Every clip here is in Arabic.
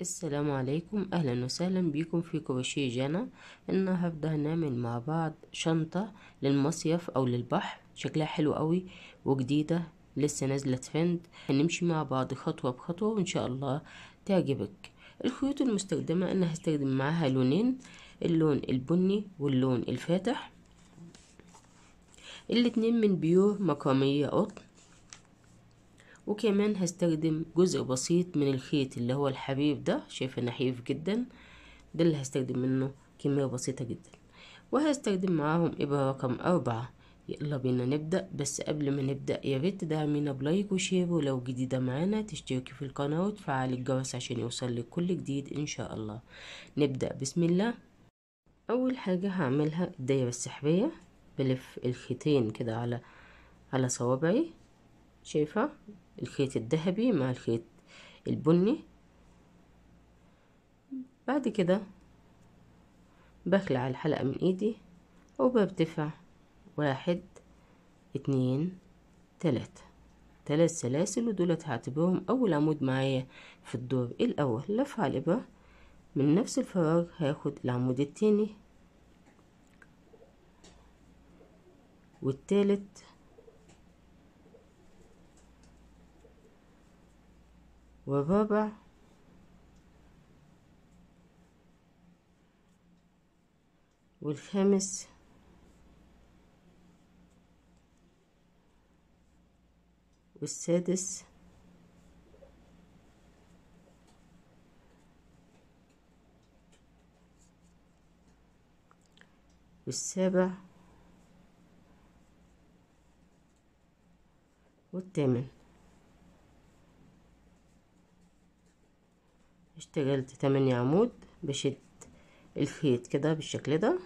السلام عليكم اهلا وسهلا بيكم في كروشيه جانا النهارده هنعمل مع بعض شنطه للمصيف او للبحر شكلها حلو قوي وجديده لسه نازله ترند هنمشي مع بعض خطوه بخطوه وان شاء الله تعجبك الخيوط المستخدمه انا هستخدم معاها لونين اللون البني واللون الفاتح الاتنين من بيور مقاميه قطن وكمان هستخدم جزء بسيط من الخيط اللي هو الحبيب ده شايفه نحيف جدا ده اللي هستخدم منه كمية بسيطة جدا وهستخدم معاهم إبرة رقم أربعة يلا بينا نبدأ بس قبل ما نبدأ يا ريت تدعمينا بلايك وشير ولو جديدة معانا تشتركي في القناة وتفعلي الجرس عشان يوصل لك كل جديد إن شاء الله نبدأ بسم الله أول حاجة هعملها الدايرة السحرية بلف الخيطين كده على على صوابعي شايفة الخيط الذهبي مع الخيط البني بعد كده بخلع الحلقة من ايدي وببتفع واحد اتنين تلاتة تلات سلاسل ودولت هعتبرهم اول عمود معايا في الدور الاول لف على الابرة من نفس الفراغ هاخد العمود التاني والتالت وبابا والخامس والسادس والسابع والثامن اشتغلت تمانية عمود بشد الخيط كده بالشكل ده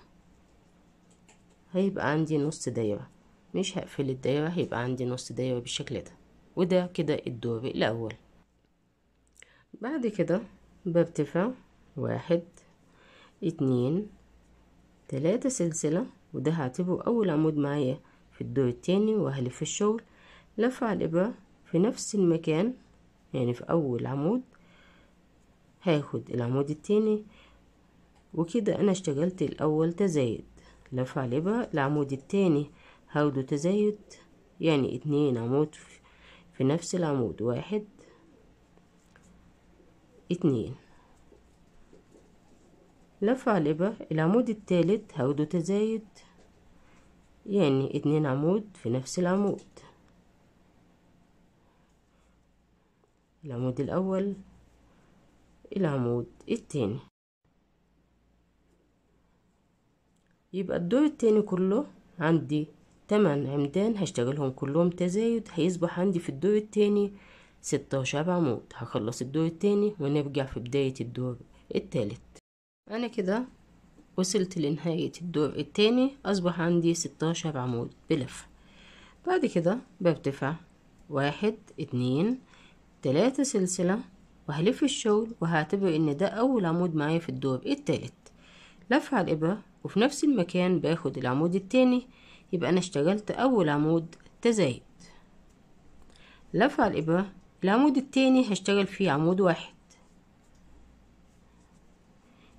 هيبقى عندي نص دايرة مش هقفل الدايرة هيبقى عندي نص دايرة بالشكل ده وده كده الدور الأول بعد كده برتفع واحد اتنين تلاتة سلسلة وده هعتبره أول عمود معايا في الدور التاني وهلف الشغل لف على الإبرة في نفس المكان يعني في أول عمود هاخد العمود التاني وكده انا اشتغلت الاول تزايد لف عليه بقى العمود التاني هاخده تزايد يعني اتنين عمود في نفس العمود واحد اتنين لف عليه بقى العمود التالت هاخده تزايد يعني اتنين عمود في نفس العمود العمود الأول العمود التاني يبقى الدور التاني كله عندي تمن عمدان هشتغلهم كلهم تزايد هيصبح عندي في الدور التاني ستاشر عمود هخلص الدور التاني ونرجع في بداية الدور التالت أنا كده وصلت لنهاية الدور التاني أصبح عندي ستاشر عمود بلفة بعد كده برتفع واحد اتنين تلاتة سلسلة وهلف الشغل وهعتبر ان ده اول عمود معايا في الدور التالت لف على الابرة وفي نفس المكان باخد العمود التاني يبقى انا اشتغلت اول عمود تزايد لف على الابرة العمود التاني هشتغل فيه عمود واحد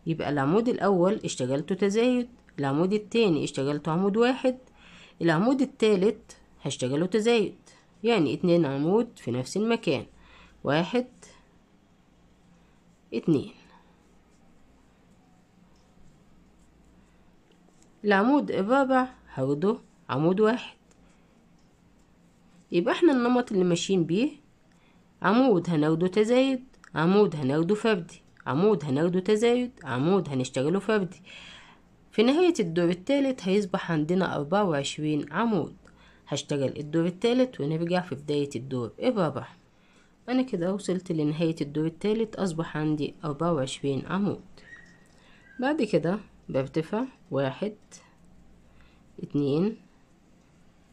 يبقى العمود الاول اشتغلته تزايد العمود التاني اشتغلته عمود واحد العمود التالت هشتغله تزايد يعني اتنين عمود في نفس المكان واحد اتنين العمود الرابع هاخده عمود واحد يبقى احنا النمط اللي ماشيين بيه عمود هناخده تزايد عمود هناخده فردي عمود هناخده تزايد عمود هنشتغله فردي في نهاية الدور التالت هيصبح عندنا أربعة وعشرين عمود هشتغل الدور التالت ونرجع في بداية الدور الرابع إيه أنا كده وصلت لنهاية الدور التالت أصبح عندي أربعة وعشرين عمود بعد كده برتفع واحد اتنين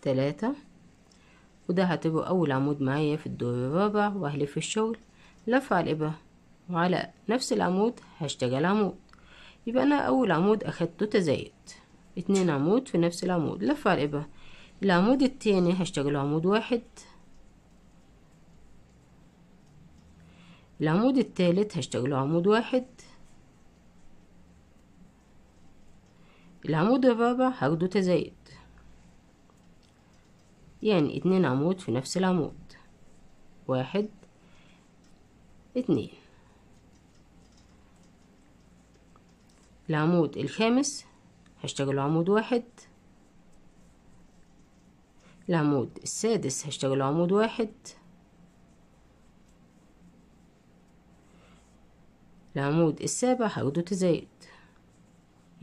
تلاتة وده هعتبره أول عمود معايا في الدور الرابع وهلف الشغل لف على الإبرة وعلى نفس العمود هشتغل عمود يبقى أنا أول عمود أخدته تزايد اتنين عمود في نفس العمود لف على الإبرة العمود التاني هشتغله عمود واحد العمود الثالث هشتغله عمود واحد العمود الرابع هاخده تزايد يعني اتنين عمود في نفس العمود واحد اتنين العمود الخامس هشتغله عمود واحد العمود السادس هشتغله عمود واحد العمود السابع هاخده تزايد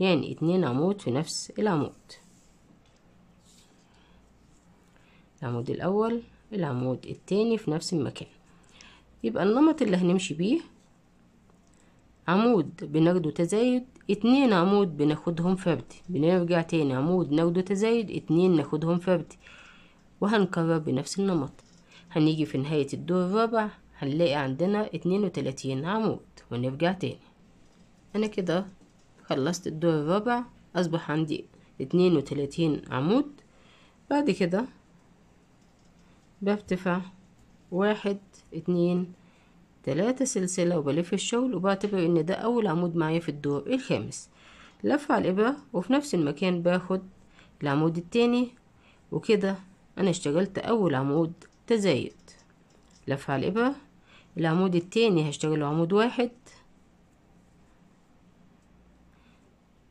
يعني اتنين عمود في نفس العمود العمود الأول العمود التاني في نفس المكان يبقى النمط اللي هنمشي بيه عمود بناخده تزايد اتنين عمود بناخدهم فردي بنرجع تاني عمود ناخده تزايد اتنين ناخدهم فردي وهنكرر بنفس النمط هنيجي في نهاية الدور الرابع هنلاقي عندنا اتنين وتلاتين عمود ونرجع تاني انا كده خلصت الدور الرابع اصبح عندي اتنين وتلاتين عمود بعد كده برتفع واحد اتنين تلاتة سلسلة وبلف الشغل وبعتبر ان ده اول عمود معايا في الدور الخامس لف على الابرة وفي نفس المكان باخد العمود التاني وكده انا اشتغلت اول عمود تزايد لف على الابرة العمود التاني هشتغل عمود واحد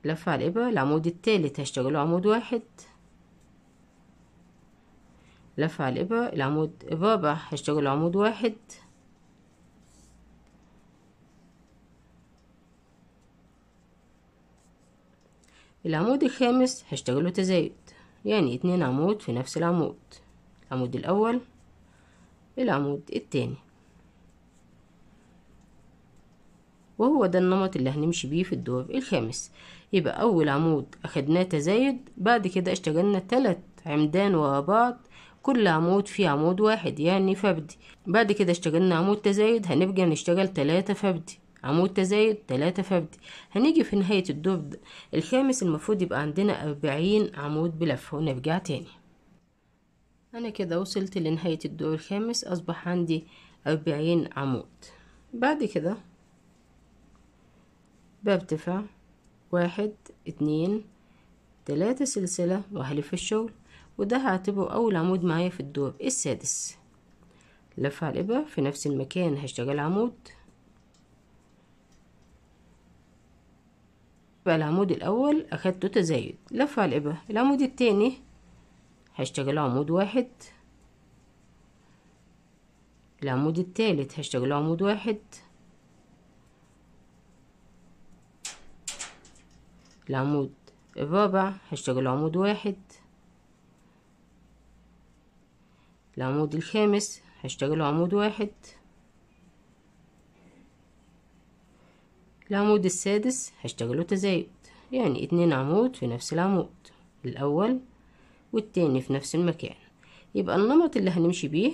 لف على الإبرة العمود التالت هشتغله عمود واحد لف على الإبرة العمود الرابع هشتغله عمود واحد العمود الخامس هشتغله تزايد يعني اتنين عمود في نفس العمود العمود الأول العمود التاني وهو ده النمط اللي هنمشي بيه في الدور الخامس يبقى أول عمود أخدناه تزايد بعد كده اشتغلنا تلات عمدان ورا بعض كل عمود فيه عمود واحد يعني فردي بعد كده اشتغلنا عمود تزايد هنبقى نشتغل تلاتة فردي عمود تزايد تلاتة فردي هنيجي في نهاية الدور الخامس المفروض يبقى عندنا أربعين عمود بلفة ونرجع تاني أنا كده وصلت لنهاية الدور الخامس أصبح عندي أربعين عمود بعد كده بارتفاع واحد اتنين تلاتة سلسلة وهلف الشغل وده هعتبره أول عمود معايا في الدور إيه السادس لف على الإبرة في نفس المكان هشتغل عمود بقى العمود الأول أخدته تزايد لف على الإبرة العمود التاني هشتغل عمود واحد العمود التالت هشتغل عمود واحد العمود الرابع هشتغل عمود واحد العمود الخامس هشتغل عمود واحد العمود السادس هشتغله تزايد يعني اتنين عمود في نفس العمود الأول والتاني في نفس المكان يبقى النمط اللي هنمشي بيه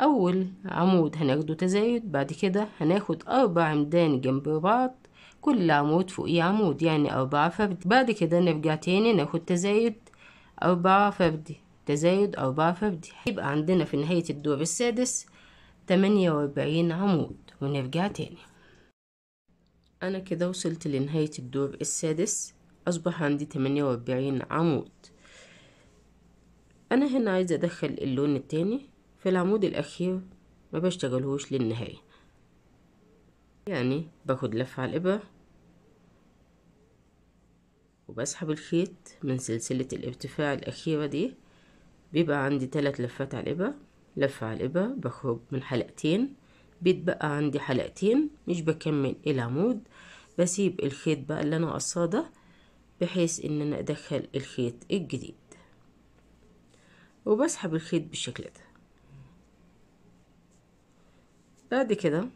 أول عمود هناخده تزايد بعد كده هناخد أربع عمدان جنب بعض كل عمود فوقيه عمود يعني أربعة فردي بعد كده نرجع تاني ناخد تزايد أربعة فردي تزايد أربعة فردي يبقى عندنا في نهاية الدور السادس تمانية وأربعين عمود ونرجع تاني أنا كده وصلت لنهاية الدور السادس أصبح عندي تمانية وأربعين عمود أنا هنا عايزة أدخل اللون التاني في العمود الأخير ما بشتغلهوش للنهاية يعني باخد لفة على الإبرة وبسحب الخيط من سلسلة الارتفاع الأخيرة دي بيبقى عندي تلات لفات على الإبرة لفة على الإبرة بخرج من حلقتين بيتبقى عندي حلقتين مش بكمل العمود بسيب الخيط بقى اللي أنا قصاده بحيث إن أنا أدخل الخيط الجديد وبسحب الخيط بالشكل ده بعد كده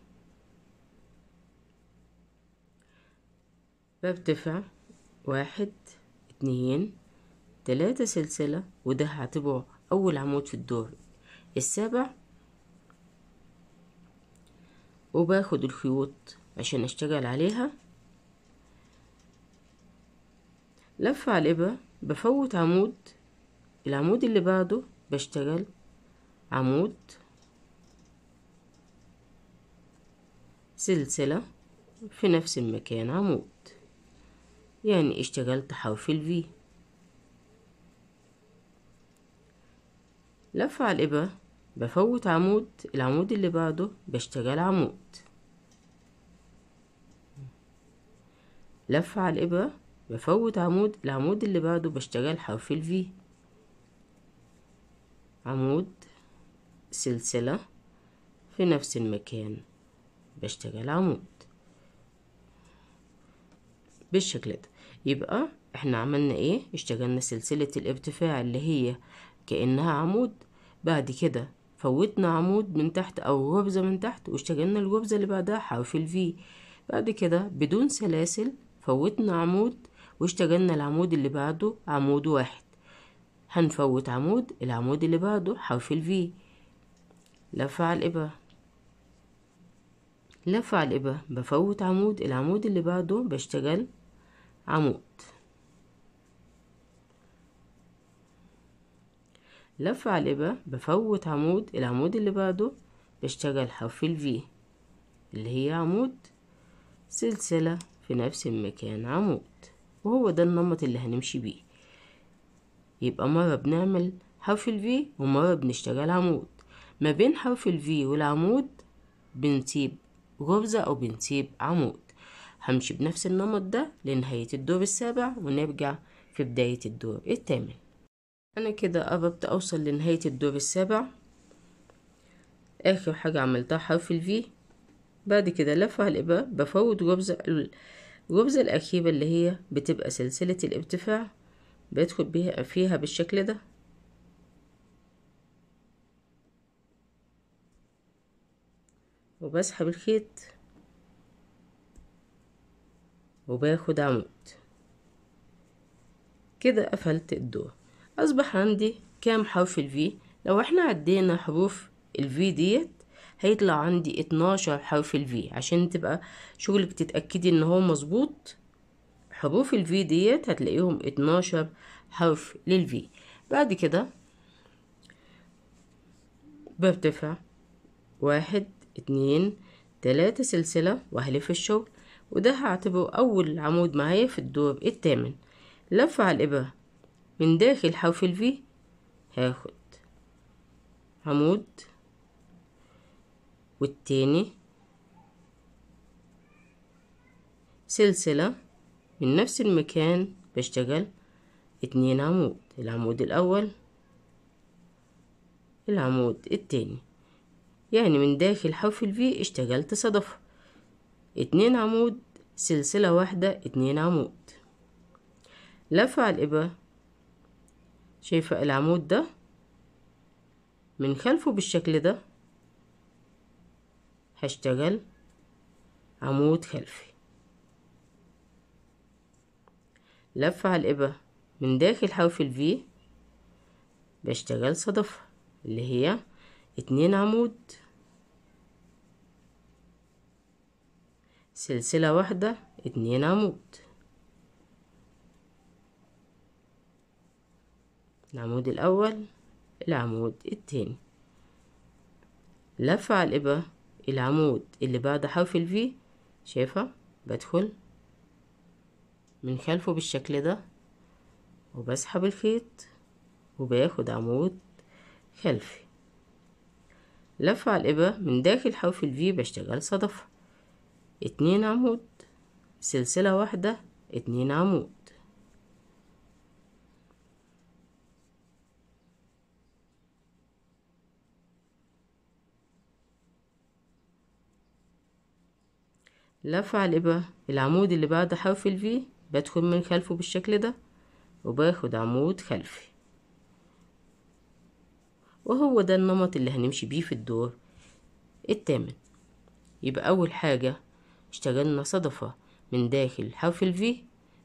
برتفع واحد اتنين تلاتة سلسلة وده هعتبره أول عمود في الدور السابع وباخد الخيوط عشان أشتغل عليها لفة على الإبرة بفوت عمود العمود اللي بعده بشتغل عمود سلسلة في نفس المكان عمود يعني اشتغلت حرف الفي لف على الإبرة بفوت عمود العمود اللي بعده بشتغل عمود لف على الإبرة بفوت عمود العمود اللي بعده بشتغل حرف الفي عمود سلسلة في نفس المكان بشتغل عمود بالشكل ده يبقى احنا عملنا ايه اشتغلنا سلسلة الارتفاع اللي هي كأنها عمود بعد كده فوتنا عمود من تحت او غرزة من تحت واشتغلنا الغرزة اللي بعدها حرف الفي بعد كده بدون سلاسل فوتنا عمود واشتغلنا العمود اللي بعده عمود واحد هنفوت عمود العمود اللي بعده حرف الفي لف على الإبرة لف على الإبرة بفوت عمود العمود اللي بعده بشتغل عمود لف على الإبرة بفوت عمود العمود اللي بعده بشتغل حرف ال V اللي هي عمود سلسلة في نفس المكان عمود وهو ده النمط اللي هنمشي بيه يبقى مرة بنعمل حرف ال V ومرة بنشتغل عمود ما بين حرف ال V والعمود بنسيب غرزة أو بنسيب عمود همشي بنفس النمط ده لنهاية الدور السابع ونرجع في بداية الدور الثامن أنا كده قربت أوصل لنهاية الدور السابع آخر حاجة عملتها حرف الفي بعد كده لفة على الإبرة بفوت جبزة الجبزة الأخيرة اللي هي بتبقى سلسلة الارتفاع بدخل بيها فيها بالشكل ده وبسحب الخيط وباخد عمود كده قفلت الدور أصبح عندي كام حرف الفي لو احنا عدينا حروف الفي ديت هيطلع عندي اتناشر حرف الفي عشان تبقى شغلك تتأكدي ان هو مظبوط حروف الفي ديت هتلاقيهم اتناشر حرف للفي بعد كده برتفع واحد اتنين تلاتة سلسلة وهلف الشغل وده هعتبره أول عمود معايا في الدور التامن لف على الإبرة من داخل حرف الفي هاخد عمود والتاني سلسلة من نفس المكان بشتغل اتنين عمود العمود الأول العمود التاني يعني من داخل حرف الفي اشتغلت صدفة اتنين عمود سلسلة واحدة اتنين عمود لفع على الإبرة شايفة العمود ده من خلفه بالشكل ده هشتغل عمود خلفي لف على الإبرة من داخل حرف ال الفي بشتغل صدفة اللي هي اتنين عمود سلسلة واحدة اتنين عمود العمود الأول العمود التاني لفة على الإبرة العمود اللي بعد حرف ال الفي شايفة بدخل من خلفه بالشكل ده وبسحب الخيط وباخد عمود خلفي لفة على الإبرة من داخل حرف ال الفي بشتغل صدفة اتنين عمود سلسلة واحدة اتنين عمود لف على الإبرة العمود اللي بعد حرف ال V بدخل من خلفه بالشكل ده وباخد عمود خلفي وهو ده النمط اللي هنمشي بيه في الدور التامن يبقى أول حاجة اشتغلنا صدفة من داخل حرف في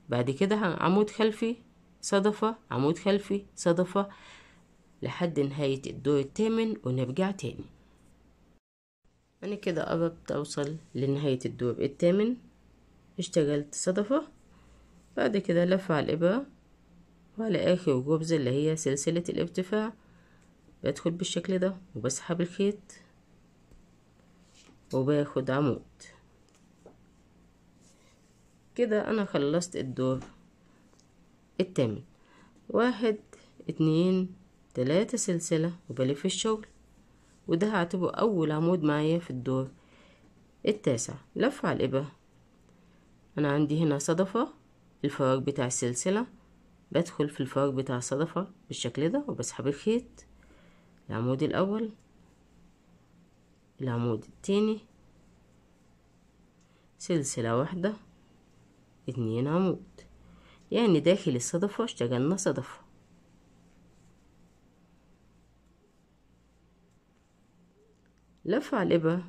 بعد كده عمود خلفي صدفة عمود خلفي صدفة لحد نهاية الدور التامن ونرجع تاني أنا كده قربت أوصل لنهاية الدور التامن اشتغلت صدفة بعد كده لف على الإبرة وعلى آخر جبزة اللي هي سلسلة الارتفاع بدخل بالشكل ده وبسحب الخيط وباخد عمود كده انا خلصت الدور التامن واحد اتنين تلاتة سلسلة وبلف الشغل وده هعتبره أول عمود معايا في الدور التاسع لف على الإبرة أنا عندي هنا صدفة الفراغ بتاع السلسلة بدخل في الفراغ بتاع الصدفة بالشكل ده وبسحب الخيط العمود الأول العمود التاني سلسلة واحدة اتنين عمود يعني داخل الصدفة اشتغلنا صدفة لف على الإبرة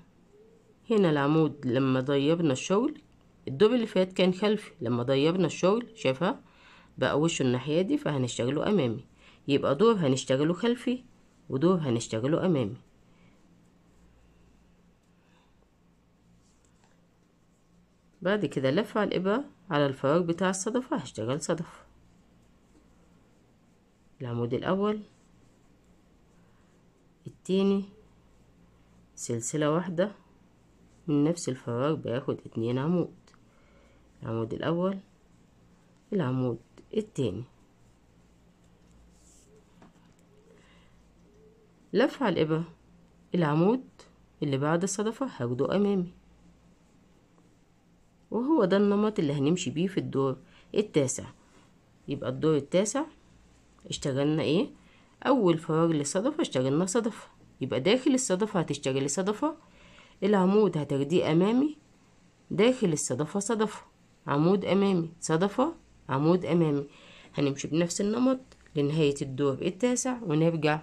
هنا العمود لما ضيبنا الشغل الدوب اللي فات كان خلفي لما ضيبنا الشغل شافها بقى وشه الناحية دي فهنشتغله أمامي يبقى دور هنشتغله خلفي ودور هنشتغله أمامي بعد كده لف على الإبرة على الفراغ بتاع الصدفة هشتغل صدفة العمود الأول التاني سلسلة واحدة من نفس الفراغ باخد اتنين عمود العمود الأول العمود التاني لف على الإبرة العمود اللي بعد الصدفة هاخده أمامي وهو ده النمط اللي هنمشي بيه في الدور التاسع يبقى الدور التاسع اشتغلنا ايه اول فراغ للصدفة اشتغلنا صدفة يبقى داخل الصدفة هتشتغلي صدفة العمود هتاخديه امامي داخل الصدفة صدفة عمود امامي صدفة عمود امامي هنمشي بنفس النمط لنهاية الدور التاسع ونرجع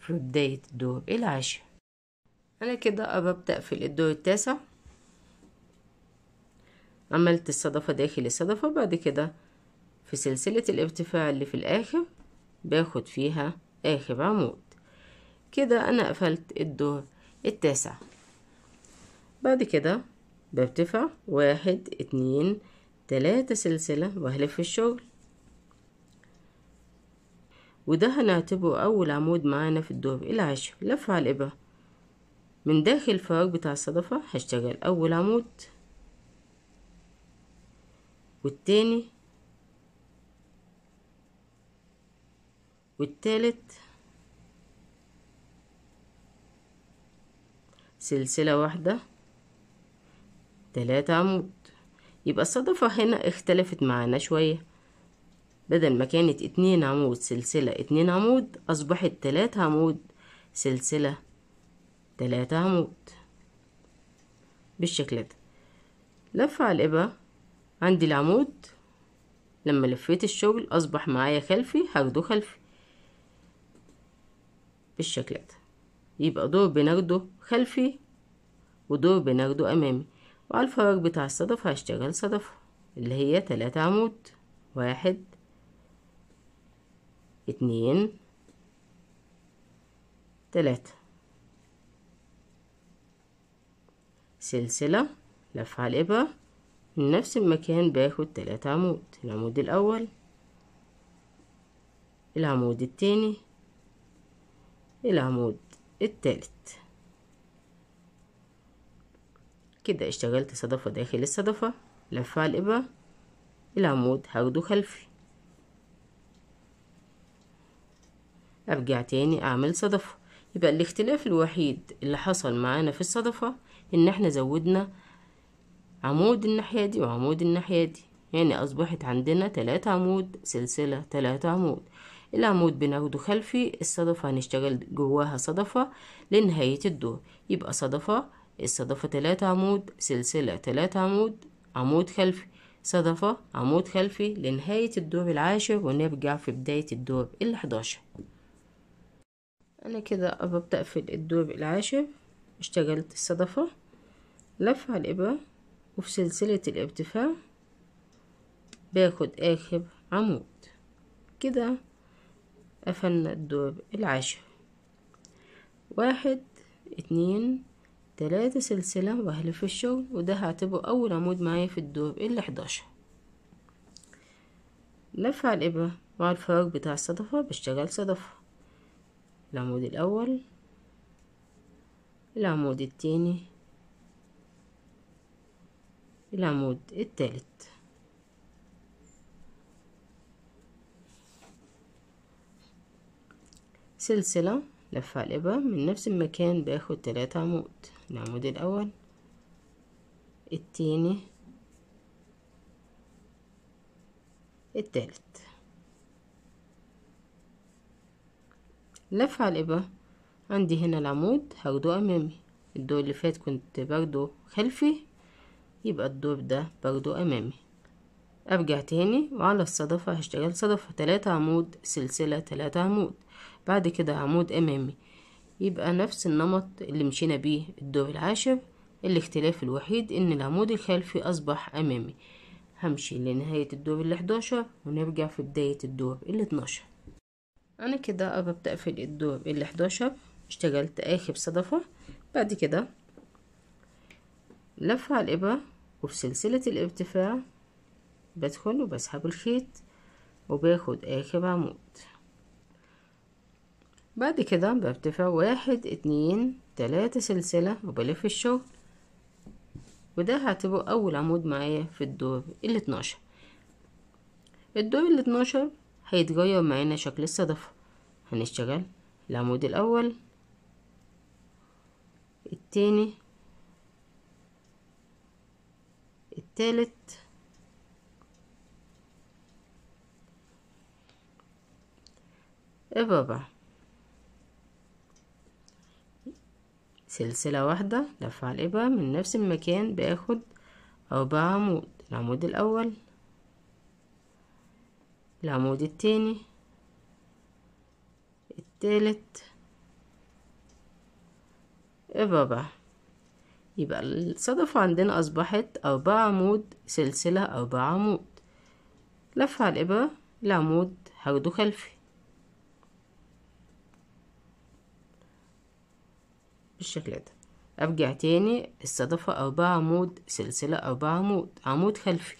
في بداية الدور العاشر انا كده قربت اقفل الدور التاسع عملت الصدفة داخل الصدفة بعد كده في سلسلة الارتفاع اللي في الآخر باخد فيها آخر عمود كده أنا قفلت الدور التاسع بعد كده برتفع واحد اتنين تلاتة سلسلة وهلف الشغل وده هنعتبره أول عمود معانا في الدور العاشر لف على الإبرة من داخل الفراغ بتاع الصدفة هشتغل أول عمود والتاني والتالت سلسلة واحدة تلاتة عمود يبقى الصدفة هنا اختلفت معانا شوية بدل ما كانت اتنين عمود سلسلة اتنين عمود أصبحت تلاتة عمود سلسلة تلاتة عمود بالشكل ده لف على الإبرة عندي العمود لما لفيت الشغل اصبح معايا خلفي هاخده خلفي بالشكل ده يبقى دور بناخده خلفي ودور بناخده امامي وعلى الفراغ بتاع الصدف هشتغل صدفة اللي هي تلاتة عمود واحد اتنين تلاتة سلسلة لف على الإبرة من نفس المكان باخد تلاتة عمود العمود الأول العمود التاني العمود التالت كده اشتغلت صدفة داخل الصدفة لفة على الإبرة العمود هاخده خلفي أرجع تاني أعمل صدفة يبقى الاختلاف الوحيد اللي حصل معانا في الصدفة إن احنا زودنا عمود الناحية دي وعمود الناحية دي يعني أصبحت عندنا تلاتة عمود سلسلة تلاتة عمود العمود بناخده خلفي الصدفة هنشتغل جواها صدفة لنهاية الدور يبقى صدفة الصدفة تلاتة عمود سلسلة تلاتة عمود عمود خلفي صدفة عمود خلفي لنهاية الدور العاشر ونرجع في بداية الدور الحداشر أنا كده أبدأ أقفل الدور العاشر اشتغلت الصدفة لف على الإبرة وفي سلسلة الارتفاع باخد آخر عمود كده قفلنا الدور العاشر واحد اتنين تلاتة سلسلة وهلف الشغل وده هعتبره أول عمود معايا في الدور الحداشر لف على الإبرة مع الفراغ بتاع الصدفة بشتغل صدفة العمود الأول العمود التاني العمود الثالث سلسلة لفة الإبرة من نفس المكان باخد تلاتة عمود العمود الأول التاني التالت لف على الإبرة عندي هنا العمود هاخده أمامي الدور اللي فات كنت برضو خلفي يبقى الدور ده برضو أمامي أرجع تاني وعلى الصدفة هشتغل صدفة تلاتة عمود سلسلة تلاتة عمود بعد كده عمود أمامي يبقى نفس النمط اللي مشينا بيه الدور العاشر الاختلاف الوحيد ان العمود الخلفي اصبح امامي همشي لنهاية الدور ال11 ونرجع في بداية الدور ال12 انا كده قربت اقفل الدور ال11 اشتغلت اخر صدفة بعد كده لف على الابرة وفي سلسلة الارتفاع بدخل وبسحب الخيط وباخد اخر عمود بعد كده برتفع واحد اتنين تلاتة سلسلة وبلف الشغل وده هعتبره اول عمود معايا في الدور الاتناشر الدور الاتناشر هيتغير معانا شكل الصدفة هنشتغل العمود الاول التاني التالت الرابع سلسلة واحدة دفع الإبرة من نفس المكان باخد اربع عمود العمود الأول العمود التاني التالت الرابع يبقى الصدفة عندنا أصبحت أربعة عمود سلسلة أربعة عمود لف على الإبرة العمود هاخده خلفي بالشكل ده أرجع تاني الصدفة أربعة عمود سلسلة أربعة عمود عمود خلفي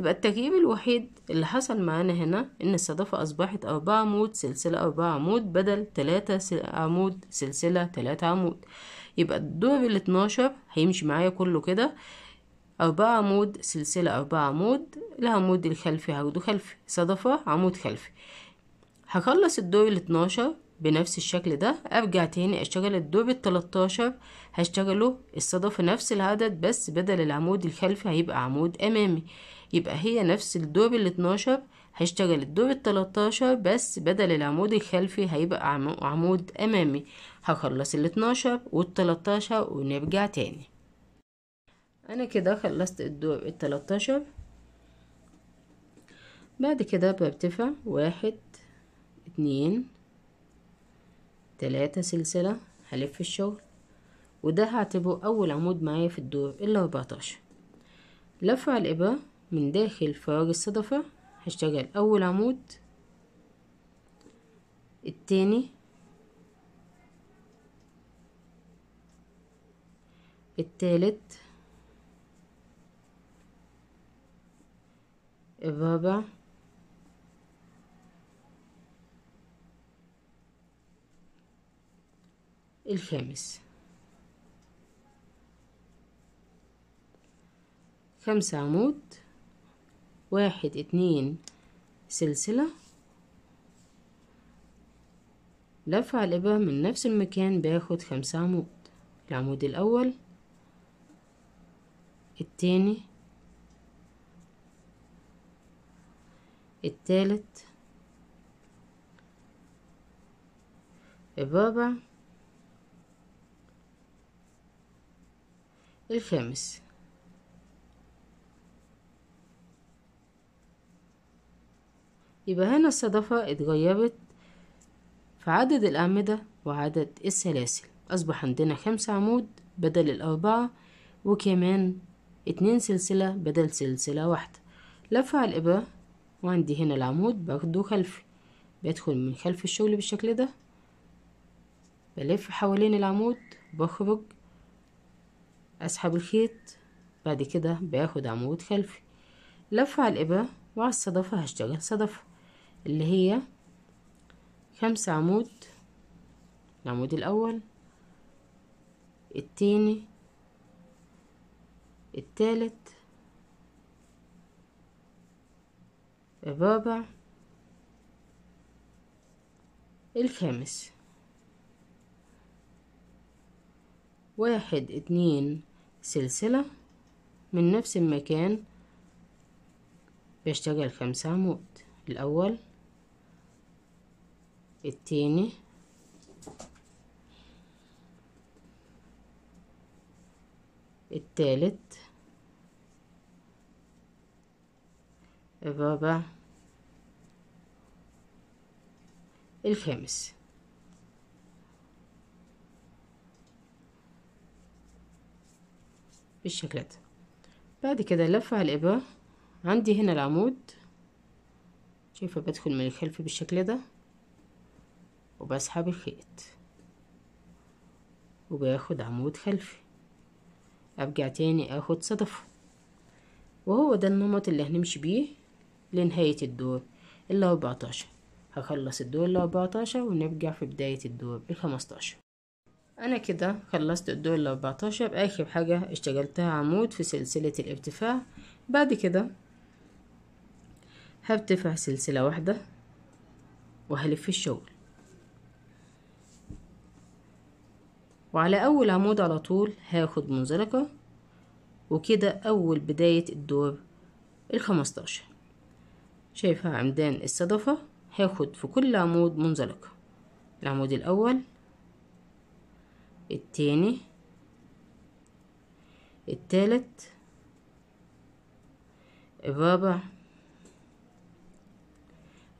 يبقى التغيير الوحيد اللي حصل معانا هنا ان الصدفة اصبحت اربعة عمود سلسلة اربعة عمود بدل تلاتة عمود آه، سلسلة تلاتة عمود يبقى الدور الاتناشر هيمشي معايا كله كده أربعة عمود سلسلة أربعة عمود العمود الخلفي عمود خلفي صدفة عمود خلفي هخلص الدور الاتناشر بنفس الشكل ده ارجع تاني اشتغل الدور التلاتاشر هشتغله الصدف نفس العدد بس بدل العمود الخلفي هيبقى عمود امامي يبقى هي نفس الدور الاتناشر هشتغل الدور التلاتاشر بس بدل العمود الخلفي هيبقى عمود امامي هخلص الاتناشر والتلاتاشر ونرجع تاني انا كده خلصت الدور التلاتاشر بعد كده برتفع واحد اتنين تلاتة سلسلة هلف الشغل وده هعتبره أول عمود معايا في الدور الأربعتاشر لفع الإبرة من داخل فراغ الصدفة هشتغل أول عمود التاني التالت الرابع الخامس خمسة عمود واحد اتنين سلسلة لف على الإبرة من نفس المكان باخد خمسة عمود العمود الأول التاني التالت الرابع الفمس يبقى هنا الصدفة اتغيرت في عدد الأعمدة وعدد السلاسل أصبح عندنا خمس عمود بدل الأربعة وكمان اتنين سلسلة بدل سلسلة واحدة لف على الإبرة وعندي هنا العمود باخده خلفي بدخل من خلف الشغل بالشكل ده بلف حوالين العمود بخرج أسحب الخيط بعد كده باخد عمود خلفي لف على الإبرة وعلى الصدفة هشتغل صدفة اللي هي خمس عمود العمود الأول التاني التالت الرابع الخامس واحد اتنين سلسلة من نفس المكان بشتغل خمسة عمود الأول التاني التالت الرابع الخامس بالشكل ده بعد كده على الإبرة عندي هنا العمود شايفة بدخل من الخلف بالشكل ده وبسحب الخيط وباخد عمود خلفي أرجع تاني أخد صدفة وهو ده النمط اللي هنمشي بيه لنهاية الدور الأربعتاشر هخلص الدور الأربعتاشر ونرجع في بداية الدور الخمستاشر انا كده خلصت الدور الاربعتاشر اخر حاجة اشتغلتها عمود في سلسلة الارتفاع بعد كده هرتفع سلسلة واحدة وهلف الشغل وعلى اول عمود على طول هاخد منزلقة وكده اول بداية الدور الخمستاشر شايفها عمدان الصدفة هاخد في كل عمود منزلقة العمود الاول التاني التالت الرابع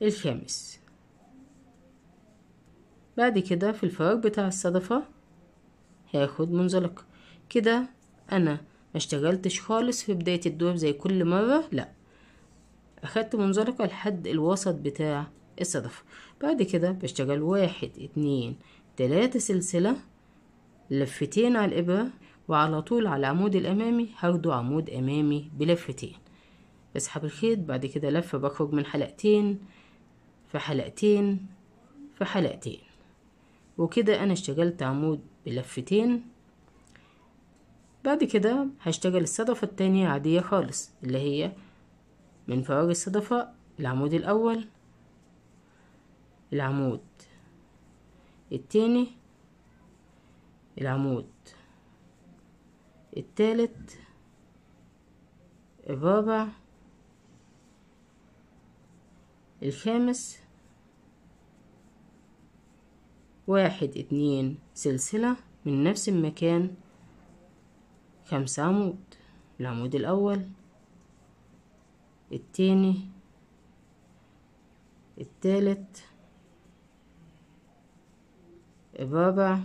الخامس بعد كده في الفراغ بتاع الصدفة هاخد منزلق كده انا ما اشتغلتش خالص في بداية الدور زي كل مرة لا اخدت منزلقة لحد الوسط بتاع الصدفة بعد كده بشتغل واحد اتنين تلاتة سلسلة لفتين على الإبرة وعلى طول على العمود الأمامي هاخده عمود أمامي بلفتين بسحب الخيط بعد كده لفة بخرج من حلقتين في حلقتين في حلقتين وكده أنا اشتغلت عمود بلفتين بعد كده هشتغل الصدفة التانية عادية خالص اللي هي من فراغ الصدفة العمود الأول العمود التاني العمود التالت الرابع الخامس واحد اتنين سلسلة من نفس المكان خمسة عمود العمود الأول التاني التالت الرابع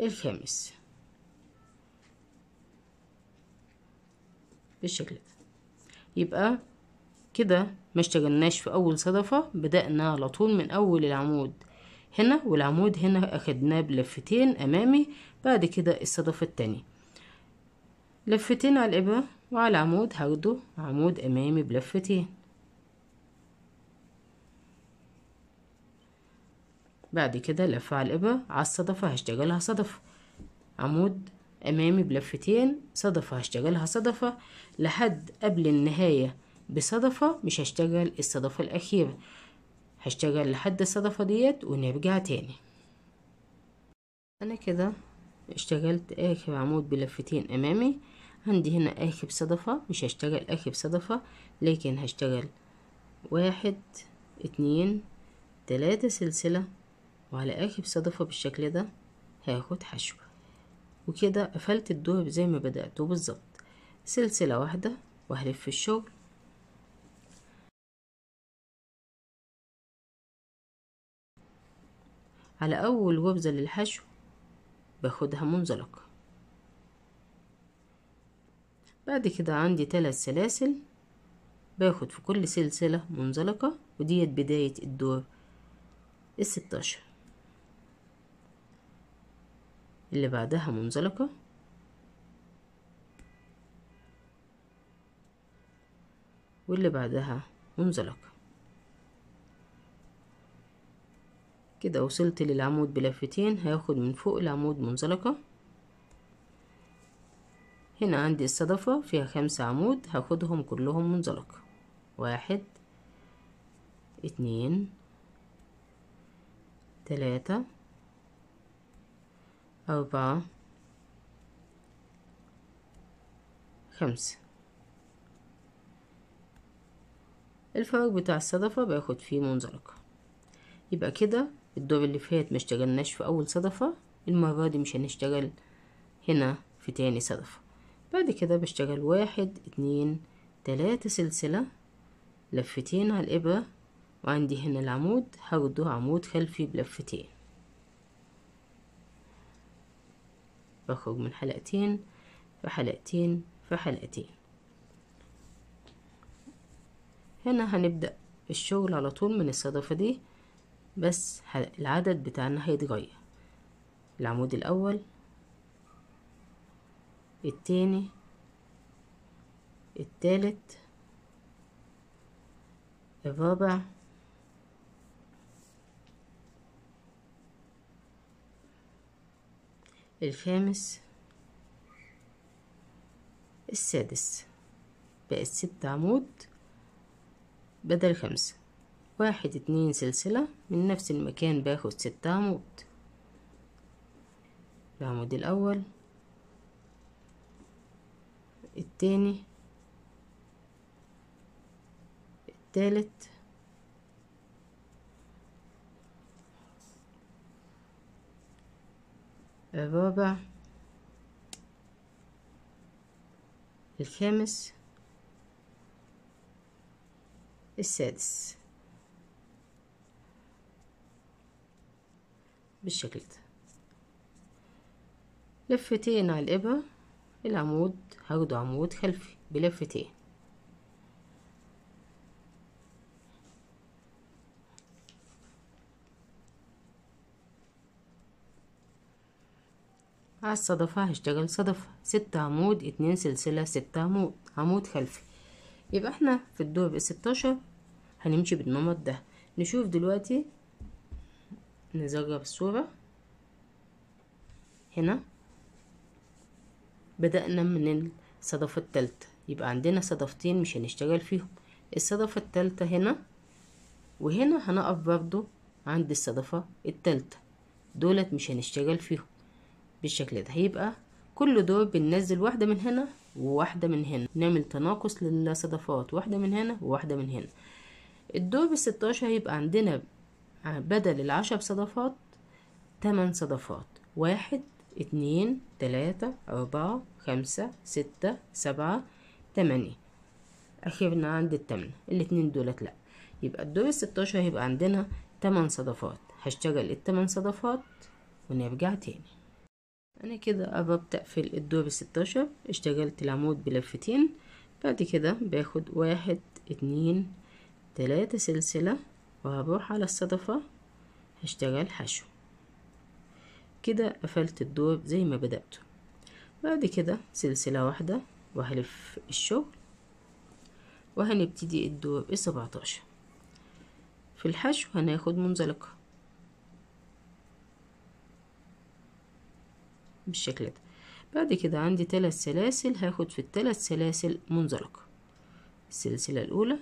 الخامس بالشكل ده يبقى كده ما اشتغلناش في اول صدفة بدأنا على طول من اول العمود هنا والعمود هنا اخدناه بلفتين امامي بعد كده الصدفة التانية لفتين على الابرة وعلى العمود هاخده عمود امامي بلفتين بعد كده لف على الإبرة على الصدفة هشتغلها صدفة عمود أمامي بلفتين صدفة هشتغلها صدفة لحد قبل النهاية بصدفة مش هشتغل الصدفة الأخيرة هشتغل لحد الصدفة ديت ونرجع تاني أنا كده اشتغلت آخر عمود بلفتين أمامي عندي هنا آخر صدفة مش هشتغل آخر صدفة لكن هشتغل واحد اتنين تلاتة سلسلة وعلى اخر صدفه بالشكل ده هاخد حشو وكده قفلت الدور زي ما بدأته بالظبط سلسلة واحدة وهلف الشغل على أول غبزه للحشو باخدها منزلقة بعد كده عندي ثلاث سلاسل باخد في كل سلسلة منزلقة وديت بداية الدور الستاشر اللي بعدها منزلقة واللي بعدها منزلقة كده وصلت للعمود بلفتين هاخد من فوق العمود منزلقة هنا عندي الصدفة فيها خمس عمود هاخدهم كلهم منزلقة واحد اتنين تلاتة أربعة خمسة الفراغ بتاع الصدفة باخد فيه منزلقة يبقى كده الدور اللي فات مشتغلناش في أول صدفة المرة دي مش هنشتغل هنا في تاني صدفة بعد كده بشتغل واحد اتنين تلاتة سلسلة لفتين على الإبرة وعندي هنا العمود هردوه عمود خلفي بلفتين بخرج من حلقتين في حلقتين في حلقتين هنا هنبدأ الشغل على طول من الصدفة دي بس العدد بتاعنا هيتغير العمود الأول التاني التالت الرابع الخامس السادس بقت ست عمود بدل خمسة واحد اتنين سلسلة من نفس المكان باخد ست عمود العمود الأول التاني التالت الرابع الخامس السادس بالشكل ده لفتين على الإبرة العمود هاخده عمود خلفي بلفتين الصدفة هشتغل صدفة ستة عمود اتنين سلسلة ستة عمود عمود خلفي يبقى احنا في الدور بستاشر هنمشي بالنمط ده نشوف دلوقتي نجرب الصورة هنا بدأنا من الصدفة التالتة يبقى عندنا صدفتين مش هنشتغل فيهم الصدفة التالتة هنا وهنا هنقف برضو عند الصدفة التالتة دولت مش هنشتغل فيهم بالشكل ده هيبقى كل دول بننزل واحدة من هنا وواحدة من هنا نعمل تناقص للصدفات واحدة من هنا وواحدة من هنا الدور بالستاشر هيبقى عندنا بدل العشر صدفات تمن صدفات واحد اتنين تلاتة أربعة خمسة ستة سبعة تمانية أخيرنا عند التمنة الاتنين دولت لأ يبقى الدور الستاشر هيبقى عندنا تمن صدفات هشتغل التمن صدفات ونرجع تاني انا كده ببدأ في الدور الستاشر اشتغلت العمود بلفتين بعد كده باخد واحد اتنين تلاتة سلسلة وهروح على الصدفة هشتغل حشو كده قفلت الدور زي ما بدأته بعد كده سلسلة واحدة وهلف الشغل وهنبتدي الدور السبعتاشر في الحشو هناخد منزلقة بالشكل ده بعد كده عندي ثلاث سلاسل هاخد في الثلاث سلاسل منزلقة السلسلة الأولى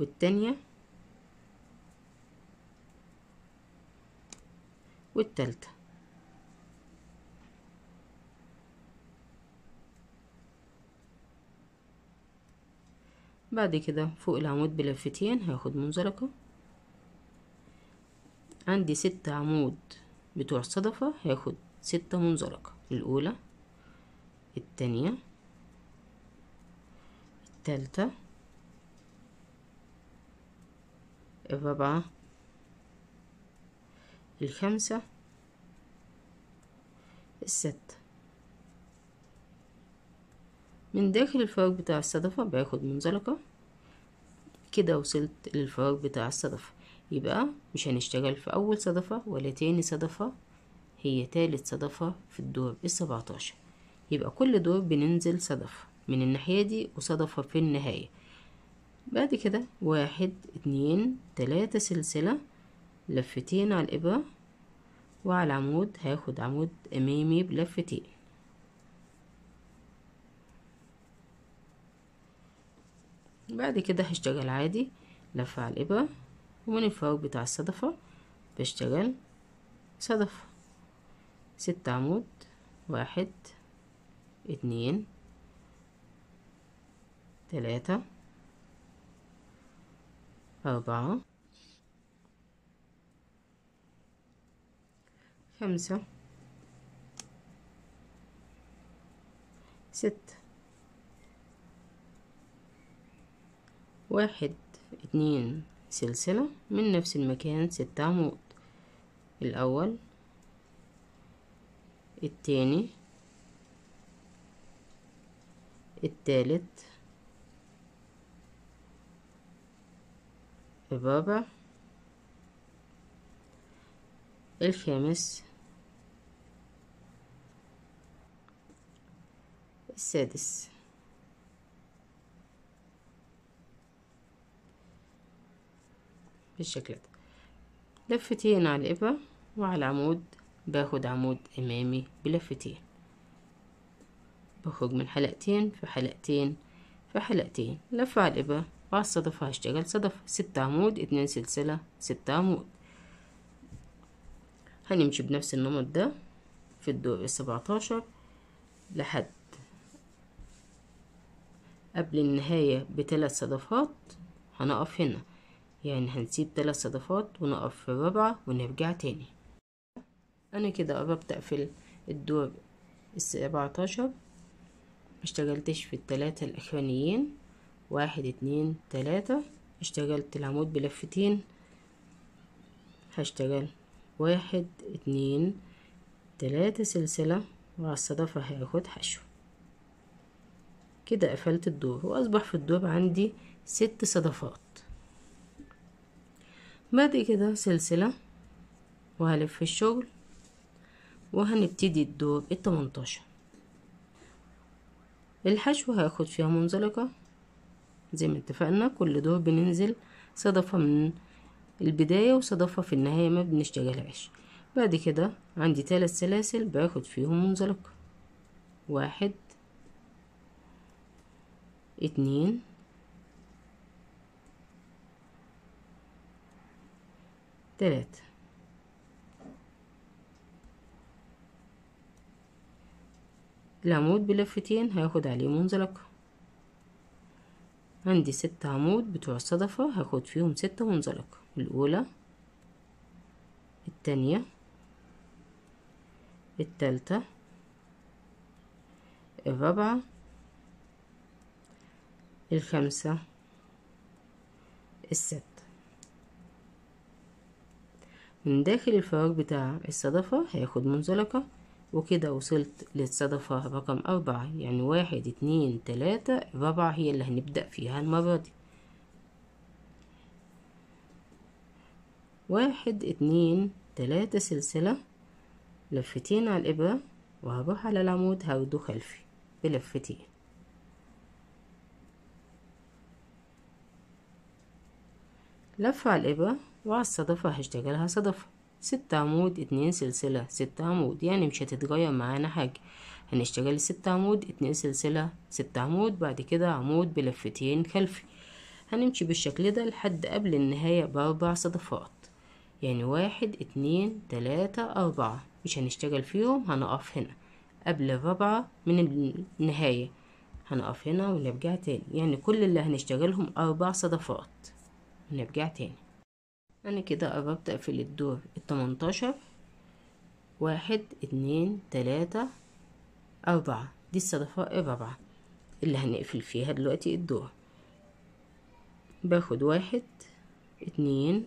والثانية والثالثة بعد كده فوق العمود بلفتين هاخد منزلقة عندي ست عمود بتوع الصدفة هاخد ستة منزلقة الأولى التانية التالتة الرابعة الخامسة الستة من داخل الفراغ بتاع الصدفة باخد منزلقة كده وصلت للفراغ بتاع الصدفة يبقى مش هنشتغل في أول صدفة ولا تاني صدفة هي تالت صدفة في الدور السبعتاشر يبقى كل دور بننزل صدفة من الناحية دي وصدفة في النهاية بعد كده واحد اتنين تلاتة سلسلة لفتين على الإبرة وعلى العمود هاخد عمود أمامي بلفتين بعد كده هشتغل عادي لفة على الإبرة ومن الفوق بتاع الصدفة بشتغل صدفة ست عمود واحد اتنين تلاتة أربعة خمسة ستة واحد اتنين سلسلة من نفس المكان ستة عمود الأول التاني التالت الرابع الخامس السادس بالشكل ده لفتين على الإبرة وعلى العمود باخد عمود أمامي بلفتين بخرج من حلقتين في حلقتين في حلقتين لفة على الإبرة وعلى الصدفة هشتغل صدفة ست عمود اتنين سلسلة ست عمود هنمشي بنفس النمط ده في الدور السبعتاشر لحد قبل النهاية بثلاث صدفات هنقف هنا يعني هنسيب ثلاث صدفات ونقف في الرابعة ونرجع تاني أنا كده قربت أقفل الدور السبعتاشر عشر مشتغلتش في التلاتة الأخرانيين واحد اتنين تلاتة اشتغلت العمود بلفتين هشتغل واحد اتنين تلاتة سلسلة وعلى الصدفة هاخد حشو كده قفلت الدور وأصبح في الدور عندي ست صدفات بعد كده سلسلة وهلف الشغل وهنبتدي الدور التمنتاشر الحشو هاخد فيها منزلقة زي ما اتفقنا كل دور بننزل صدفة من البداية وصدفة في النهاية ما بنشتغلهاش بعد كده عندي ثلاث سلاسل باخد فيهم منزلقة واحد اتنين ثلاثة العمود بلفتين هاخد عليه منزلق عندي ست عمود بتوع الصدفة هاخد فيهم ستة منزلق الأولى التانية التالتة الرابعة الخامسة السادسة من داخل الفراغ بتاع الصدفة هاخد منزلقة وكده وصلت للصدفة رقم أربعة يعني واحد اتنين تلاتة الرابعة هي اللي هنبدأ فيها المرة دي واحد اتنين تلاتة سلسلة لفتين على الإبرة وهروح على العمود هرده خلفي بلفتين لفة على الإبرة وعلى الصدفة هشتغل لها صدفة ستة عمود اتنين سلسلة ستة عمود يعني مش هتتغير معانا حاجة هنشتغل ستة عمود اتنين سلسلة ستة عمود بعد كده عمود بلفتين خلفي هنمشي بالشكل ده لحد قبل النهاية بأربع صدفات يعني واحد اتنين تلاتة أربعة مش هنشتغل فيهم هنقف هنا قبل الرابعة من النهاية هنقف هنا ونرجع تاني يعني كل اللي هنشتغلهم أربع صدفات ونرجع تاني انا كده قربت اقفل الدور التمنتاشر واحد اتنين تلاتة اربعة دي الصدفة الرابعة اللي هنقفل فيها دلوقتي الدور باخد واحد اتنين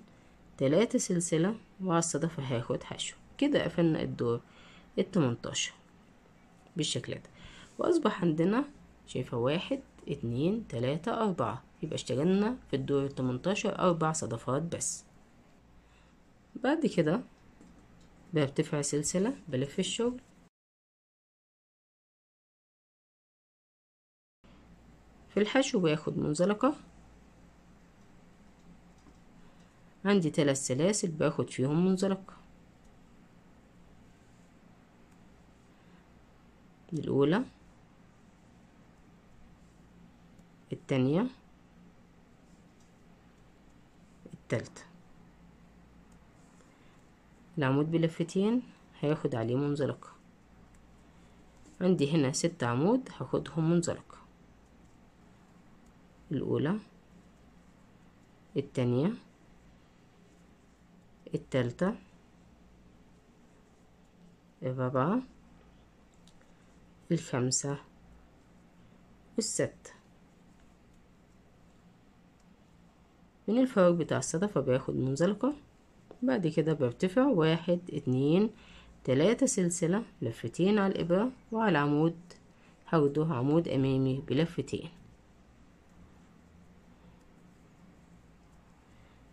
تلاتة سلسلة وعلى الصدفة هاخد حشو كده قفلنا الدور التمنتاشر بالشكل ده واصبح عندنا شايفة واحد اتنين تلاتة اربعة يبقى اشتغلنا في الدور التمنتاشر اربع صدفات بس بعد كده برتفع سلسلة بلف الشغل في الحشو باخد منزلقة عندي ثلاث سلاسل باخد فيهم منزلقة الأولى التانية التالتة العمود بلفتين هياخد عليه منزلقة عندي هنا ست عمود هاخدهم منزلقة الأولى التانية التالتة الرابعة الخامسة والستة من الفراغ بتاع الصدفة باخد منزلقة بعد كده برتفع واحد اتنين تلاتة سلسلة لفتين على الإبرة وعلى العمود هاخده عمود أمامي بلفتين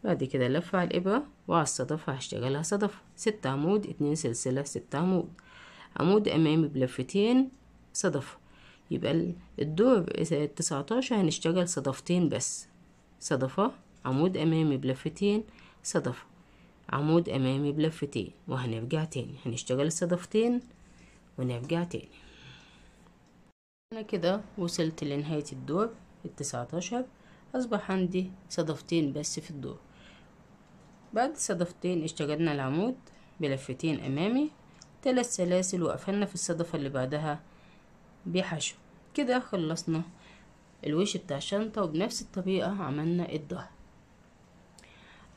بعد كده لف على الإبرة وعلى الصدفة هشتغلها صدفة ست عمود اتنين سلسلة ست عمود عمود أمامي بلفتين صدفة يبقى الدور التسعتاشر هنشتغل صدفتين بس صدفة عمود أمامي بلفتين صدفة عمود امامي بلفتين وهنرجع تاني هنشتغل الصدفتين ونرجع تاني انا كده وصلت لنهاية الدور التسعتاشر اصبح عندي صدفتين بس في الدور بعد صدفتين اشتغلنا العمود بلفتين امامي ثلاث سلاسل وقفلنا في الصدفة اللي بعدها بحشو كده خلصنا الوش بتاع الشنطة وبنفس الطريقة عملنا الظهر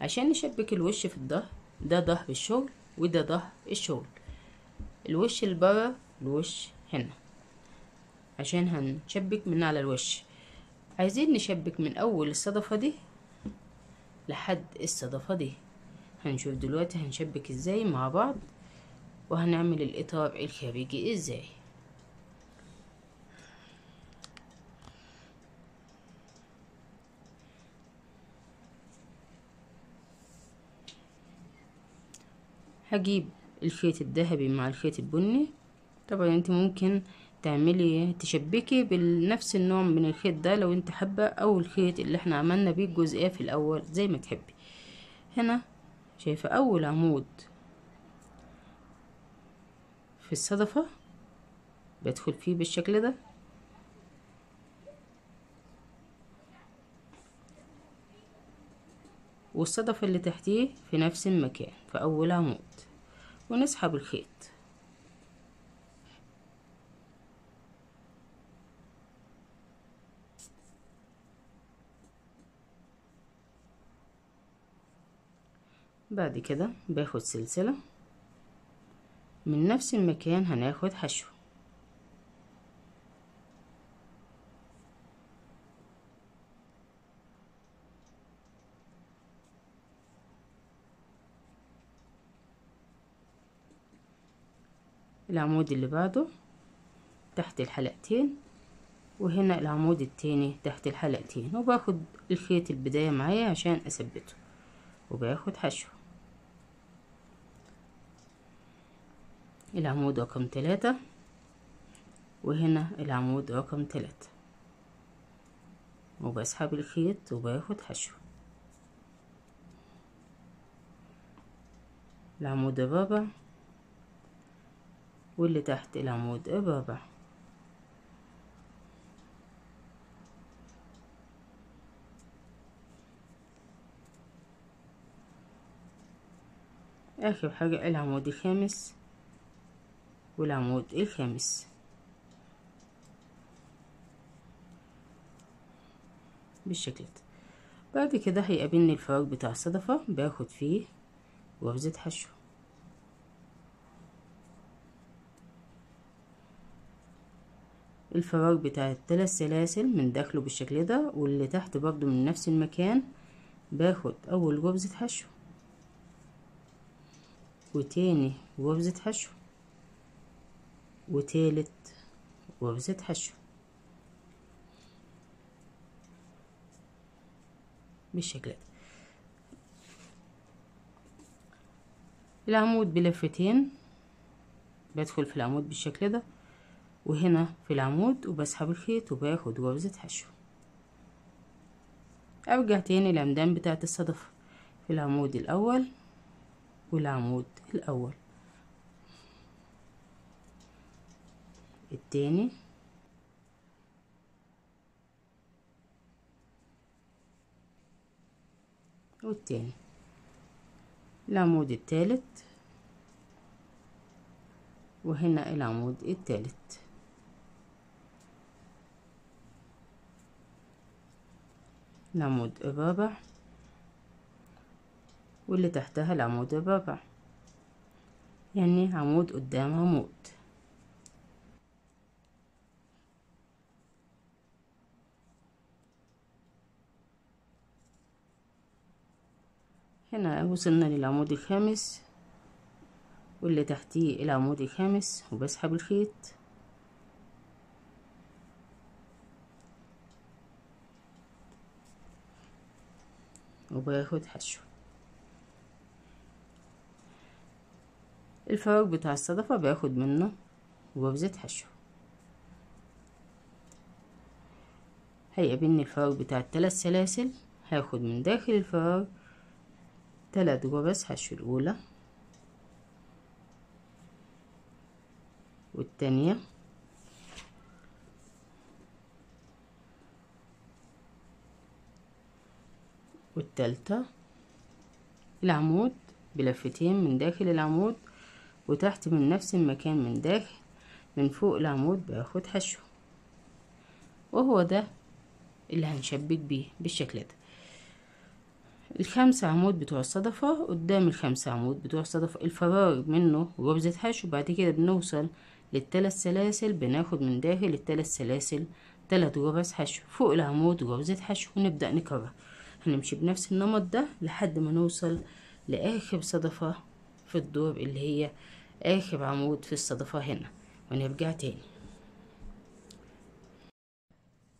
عشان نشبك الوش في الظهر ده ظهر الشغل وده ظهر الشغل الوش اللي بره الوش هنا عشان هنشبك من على الوش عايزين نشبك من اول الصدفة دي لحد الصدفة دي هنشوف دلوقتي هنشبك ازاي مع بعض وهنعمل الاطار الخارجي ازاي هجيب الخيط الذهبي مع الخيط البني طبعا انت ممكن تعملي تشبكي بنفس النوع من الخيط ده لو انت حابه او الخيط اللي احنا عملنا بيه الجزئيه في الاول زي ما تحبي هنا شايفه اول عمود في الصدفه بدخل فيه بالشكل ده والصدفة اللي تحتيه في نفس المكان في أول عمود ونسحب الخيط بعد كده باخد سلسلة من نفس المكان هناخد حشو العمود اللي بعده تحت الحلقتين وهنا العمود التاني تحت الحلقتين وباخد الخيط البداية معايا عشان اثبته وباخد حشو العمود رقم تلاتة وهنا العمود رقم تلاتة وبسحب الخيط وباخد حشو العمود الرابع واللي تحت العمود الرابع إيه آخر حاجة العمود الخامس والعمود الخامس بالشكل ده بعد كده هيقابلني الفراغ بتاع الصدفة باخد فيه غرزة حشو الفراغ بتاع الثلاث سلاسل من داخله بالشكل ده واللي تحت برضو من نفس المكان باخد اول غرزة حشو وتاني غرزة حشو وتالت غرزة حشو بالشكل ده العمود بلفتين بدخل في العمود بالشكل ده وهنا في العمود وبسحب الخيط وباخد غرزة حشو ارجع تاني العمدان بتاعت الصدفة في العمود الاول والعمود الاول التاني والتاني العمود التالت وهنا العمود التالت العمود الرابع واللي تحتها العمود الرابع يعني عمود قدام عمود هنا وصلنا للعمود الخامس واللي تحتيه العمود الخامس وبسحب الخيط وباخد حشو الفراغ بتاع الصدفة باخد منه وببزت حشو هيقابلني الفراغ بتاع التلات سلاسل هاخد من داخل الفراغ تلات جرس حشو الأولى والتانية والتالتة العمود بلفتين من داخل العمود وتحت من نفس المكان من داخل من فوق العمود باخد حشو وهو ده اللي هنشبك بيه بالشكل ده الخمس عمود بتوع الصدفة قدام الخمس عمود بتوع الصدفة الفراغ منه ربزة حشو بعد كده بنوصل للتلات سلاسل بناخد من داخل التلات سلاسل تلات غرز حشو فوق العمود غرزة حشو ونبدأ نكرر هنمشي بنفس النمط ده لحد ما نوصل لاخر صدفة في الدور اللي هي اخر عمود في الصدفة هنا ونرجع تاني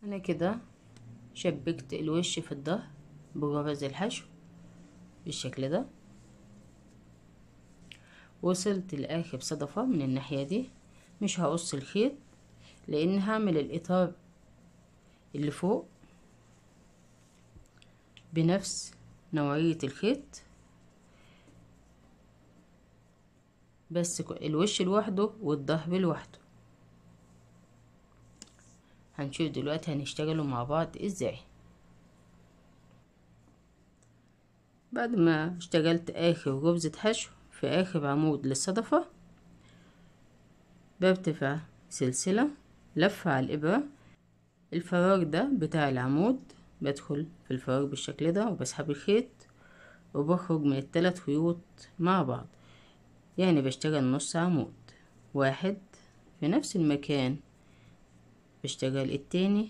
انا كده شبكت الوش في الظهر بجرز الحشو بالشكل ده وصلت لاخر صدفة من الناحية دي مش هقص الخيط لان هعمل الاطار اللي فوق بنفس نوعية الخيط بس الوش لوحده والظهر لوحده هنشوف دلوقتي هنشتغله مع بعض ازاي بعد ما اشتغلت اخر ربزة حشو في اخر عمود للصدفة برتفع سلسلة لفة على الابرة الفراغ ده بتاع العمود بدخل في الفراغ بالشكل ده وبسحب الخيط وبخرج من التلات خيوط مع بعض يعني بشتغل نص عمود واحد في نفس المكان بشتغل التاني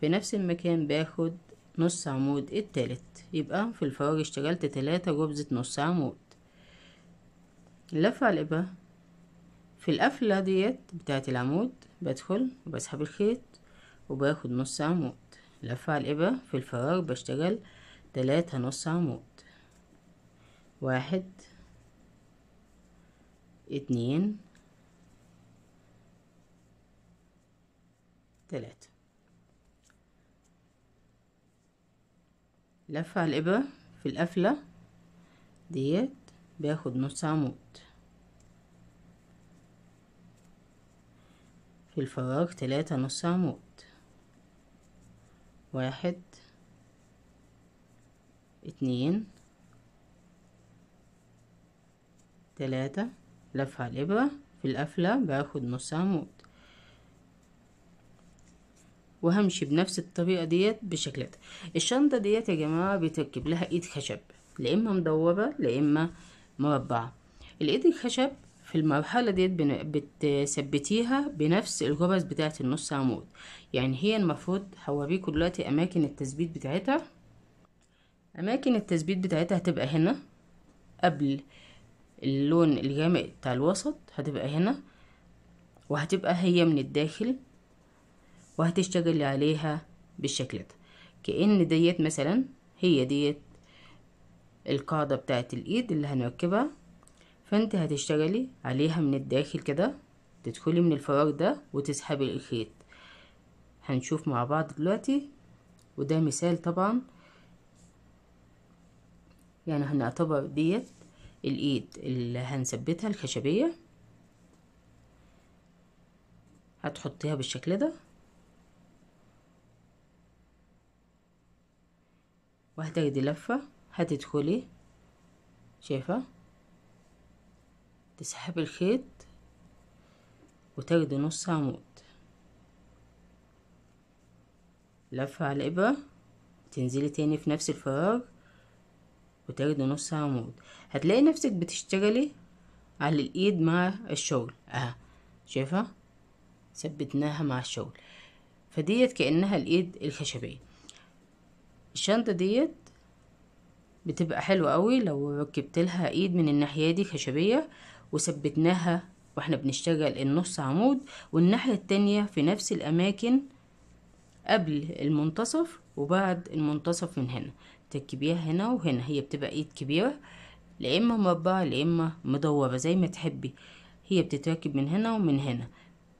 في نفس المكان باخد نص عمود التالت يبقى في الفراغ اشتغلت تلاتة جبزة نص عمود اللفة على الإبرة في القفلة ديت بتاعت العمود بدخل وبسحب الخيط وباخد نص عمود لف على الإبرة في الفراغ بشتغل تلاتة نص عمود واحد اتنين تلاتة لف على الإبرة في القفلة ديت باخد نص عمود في الفراغ تلاتة نص عمود واحد اتنين تلاتة لف على الإبرة في القفلة باخد نص عمود وهمشي بنفس الطريقة ديت بالشكل ده الشنطة ديت يا جماعة بتركب لها ايد خشب لا اما مدورة لا اما مربعة الايد الخشب في المرحلة ديت بتثبتيها بنفس الجبس بتاعة النص عمود يعني هي المفروض هوريكم دلوقتي أماكن التثبيت بتاعتها أماكن التثبيت بتاعتها هتبقى هنا قبل اللون الغامق بتاع الوسط هتبقى هنا وهتبقى هي من الداخل وهتشتغلي عليها بالشكل ده كأن ديت مثلا هي ديت القاعدة بتاعت الإيد اللي هنركبها فانت هتشتغلي عليها من الداخل كده تدخلي من الفراغ ده وتسحبي الخيط هنشوف مع بعض دلوقتي وده مثال طبعا يعني هنعتبر ديت الايد اللي هنثبتها الخشبية هتحطيها بالشكل ده وهتاخدي لفة هتدخلي شايفة تسحبي الخيط وتاخدي نص عمود لفة على الإبرة تنزلي تاني في نفس الفراغ وتاخدي نص عمود هتلاقي نفسك بتشتغلي على الإيد مع الشغل أه شايفة ثبتناها مع الشغل فديت كأنها الإيد الخشبية الشنطة ديت بتبقى حلوة قوي لو ركبت لها ايد من الناحية دي خشبية وثبتناها واحنا بنشتغل النص عمود والناحية التانية في نفس الأماكن قبل المنتصف وبعد المنتصف من هنا تركبيها هنا وهنا هي بتبقى ايد كبيرة لا اما مربعة لا اما مدورة زي ما تحبي هي بتتركب من هنا ومن هنا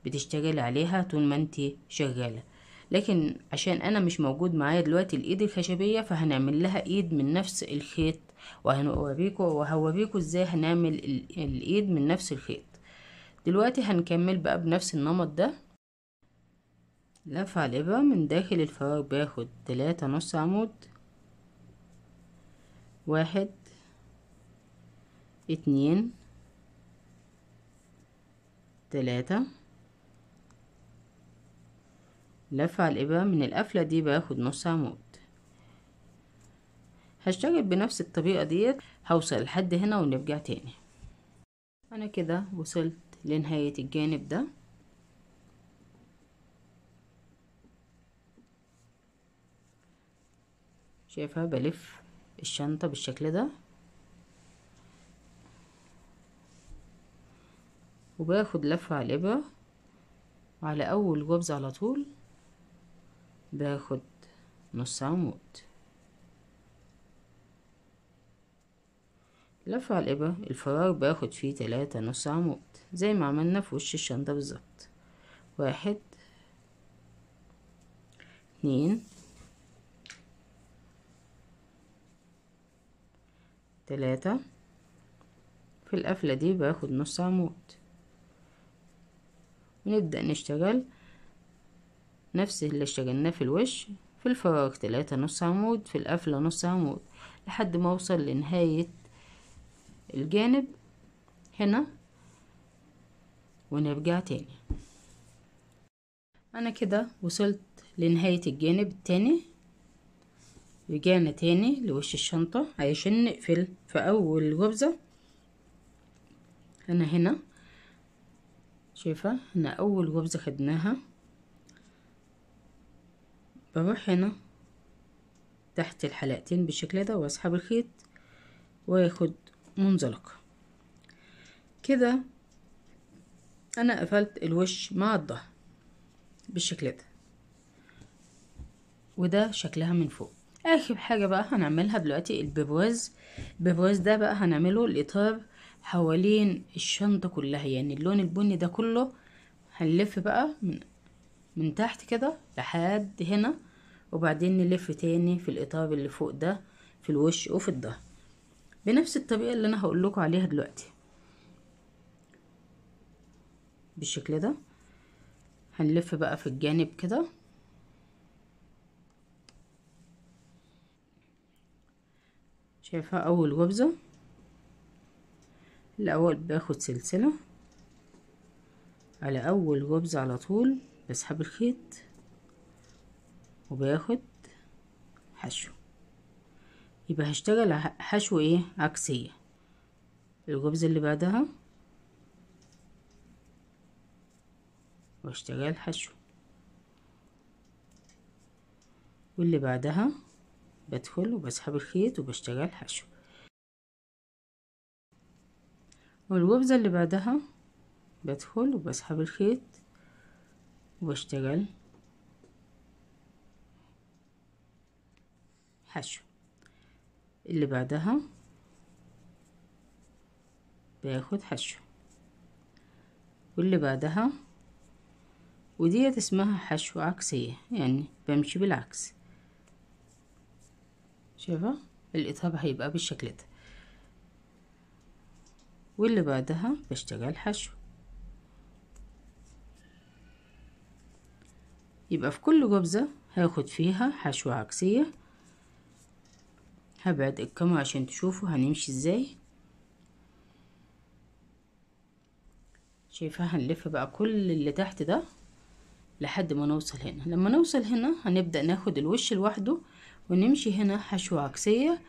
بتشتغلي عليها طول ما انت شغالة لكن عشان انا مش موجود معايا دلوقتي الايد الخشبية فهنعمل لها ايد من نفس الخيط وهنوريكم وهوريكم ازاي هنعمل الايد من نفس الخيط دلوقتي هنكمل بقى بنفس النمط ده لف على الابرة من داخل الفراغ باخد تلاتة نص عمود واحد اتنين تلاتة لف على الابرة من القفلة دي باخد نص عمود هشتغل بنفس الطريقة ديت هوصل لحد هنا ونرجع تاني انا كده وصلت لنهاية الجانب ده شايفة بلف الشنطة بالشكل ده وباخد لفة على الإبرة وعلى أول غبز على طول باخد نص عمود على الإبرة الفراغ باخد فيه تلاتة نص عمود زي ما عملنا في وش الشنطة بالظبط واحد اتنين تلاتة في القفلة دي باخد نص عمود ونبدأ نشتغل نفس اللي اشتغلناه في الوش في الفراغ تلاتة نص عمود في القفلة نص عمود لحد ما اوصل لنهاية الجانب هنا ونرجع تاني انا كده وصلت لنهاية الجانب التاني رجعنا تاني لوش الشنطة علشان نقفل في اول غرزة انا هنا شايفة هنا اول غرزة خدناها بروح هنا تحت الحلقتين بالشكل ده واسحب الخيط واخد منزلق كده أنا قفلت الوش مع الظهر بالشكل ده وده شكلها من فوق اخر حاجة بقى هنعملها دلوقتي البيبواز البيبواز ده بقى هنعمله الاطار حوالين الشنطة كلها يعني اللون البني ده كله هنلف بقى من, من تحت كده لحد هنا وبعدين نلف تاني في الاطار اللي فوق ده في الوش وفي الظهر بنفس الطريقة اللي انا هقول لكم عليها دلوقتي بالشكل ده هنلف بقى في الجانب كده شايفة اول غبزه الاول باخد سلسلة على اول غبزه على طول بسحب الخيط وباخد حشو يبقى هشتغل حشو ايه عكسية الجبز اللي بعدها واشتغل حشو واللي بعدها بدخل وبسحب الخيط وبشتغل حشو والجبزة اللي بعدها بدخل وبسحب الخيط وبشتغل حشو اللي بعدها بياخد حشو واللي بعدها وديت اسمها حشو عكسية يعني بمشي بالعكس شايفة الاطهاب هيبقى بالشكل ده واللي بعدها بشتغل حشو يبقى في كل جبزة هاخد فيها حشو عكسية هبعد الكاميرا عشان تشوفوا هنمشي ازاي شايفة هنلف بقى كل اللي تحت ده لحد ما نوصل هنا لما نوصل هنا هنبدأ ناخد الوش لوحده ونمشي هنا حشوة عكسية